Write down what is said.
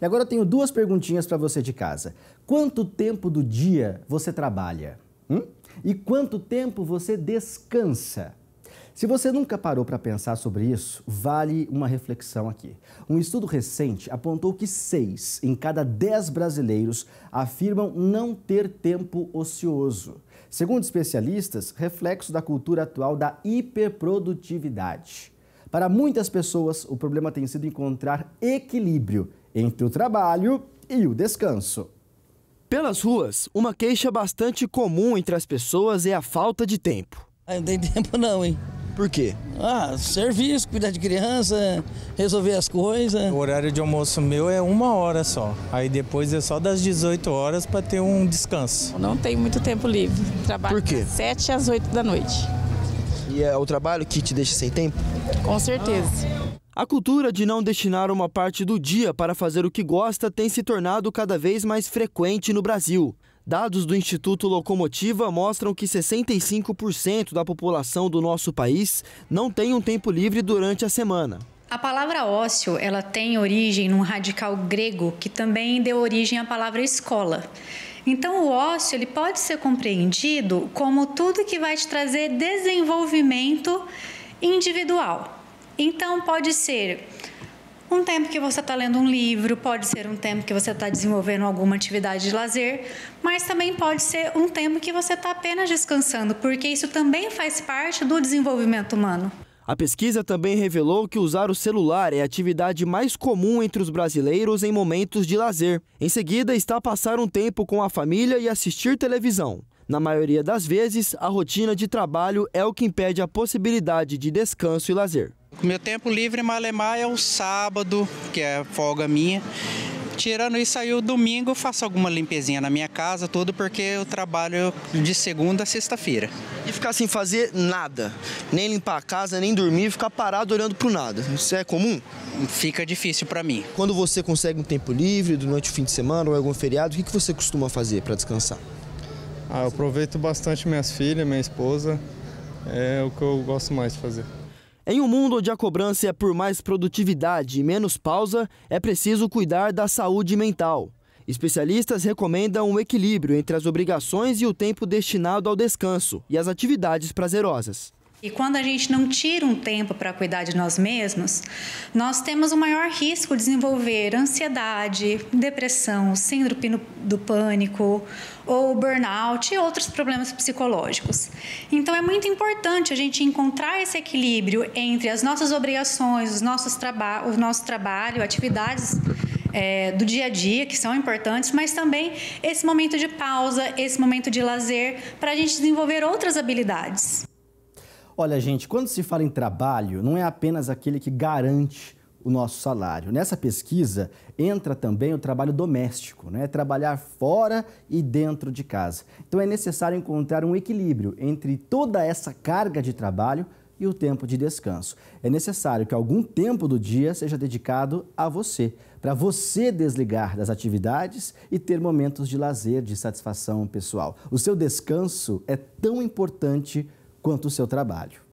E agora eu tenho duas perguntinhas para você de casa. Quanto tempo do dia você trabalha? Hum? E quanto tempo você descansa? Se você nunca parou para pensar sobre isso, vale uma reflexão aqui. Um estudo recente apontou que 6 em cada 10 brasileiros afirmam não ter tempo ocioso. Segundo especialistas, reflexo da cultura atual da hiperprodutividade. Para muitas pessoas, o problema tem sido encontrar equilíbrio entre o trabalho e o descanso. Pelas ruas, uma queixa bastante comum entre as pessoas é a falta de tempo. Ah, não tem tempo não, hein? Por quê? Ah, serviço, cuidar de criança, resolver as coisas. O horário de almoço meu é uma hora só. Aí depois é só das 18 horas para ter um descanso. Não tenho muito tempo livre. Trabalho Por quê? 7 às 8 da noite. E é o trabalho que te deixa sem tempo? Com certeza. Ah. A cultura de não destinar uma parte do dia para fazer o que gosta tem se tornado cada vez mais frequente no Brasil. Dados do Instituto Locomotiva mostram que 65% da população do nosso país não tem um tempo livre durante a semana. A palavra ócio, ela tem origem num radical grego que também deu origem à palavra escola. Então, o ócio ele pode ser compreendido como tudo que vai te trazer desenvolvimento individual. Então, pode ser um tempo que você está lendo um livro, pode ser um tempo que você está desenvolvendo alguma atividade de lazer, mas também pode ser um tempo que você está apenas descansando, porque isso também faz parte do desenvolvimento humano. A pesquisa também revelou que usar o celular é a atividade mais comum entre os brasileiros em momentos de lazer. Em seguida, está passar um tempo com a família e assistir televisão. Na maioria das vezes, a rotina de trabalho é o que impede a possibilidade de descanso e lazer. Meu tempo livre, malemar, é o sábado, que é folga minha. Tirando isso aí, o domingo eu faço alguma limpezinha na minha casa, tudo, porque eu trabalho de segunda a sexta-feira. E ficar sem fazer nada? Nem limpar a casa, nem dormir, ficar parado olhando pro nada. Isso é comum? Fica difícil para mim. Quando você consegue um tempo livre, durante o fim de semana ou algum feriado, o que você costuma fazer para descansar? Ah, eu aproveito bastante minhas filhas, minha esposa. É o que eu gosto mais de fazer. Em um mundo onde a cobrança é por mais produtividade e menos pausa, é preciso cuidar da saúde mental. Especialistas recomendam um equilíbrio entre as obrigações e o tempo destinado ao descanso e as atividades prazerosas. E quando a gente não tira um tempo para cuidar de nós mesmos, nós temos o um maior risco de desenvolver ansiedade, depressão, síndrome do pânico, ou burnout e outros problemas psicológicos. Então é muito importante a gente encontrar esse equilíbrio entre as nossas obrigações, os nossos traba o nosso trabalho, atividades é, do dia a dia, que são importantes, mas também esse momento de pausa, esse momento de lazer, para a gente desenvolver outras habilidades. Olha, gente, quando se fala em trabalho, não é apenas aquele que garante o nosso salário. Nessa pesquisa entra também o trabalho doméstico, né? É trabalhar fora e dentro de casa. Então é necessário encontrar um equilíbrio entre toda essa carga de trabalho e o tempo de descanso. É necessário que algum tempo do dia seja dedicado a você, para você desligar das atividades e ter momentos de lazer, de satisfação pessoal. O seu descanso é tão importante quanto o seu trabalho.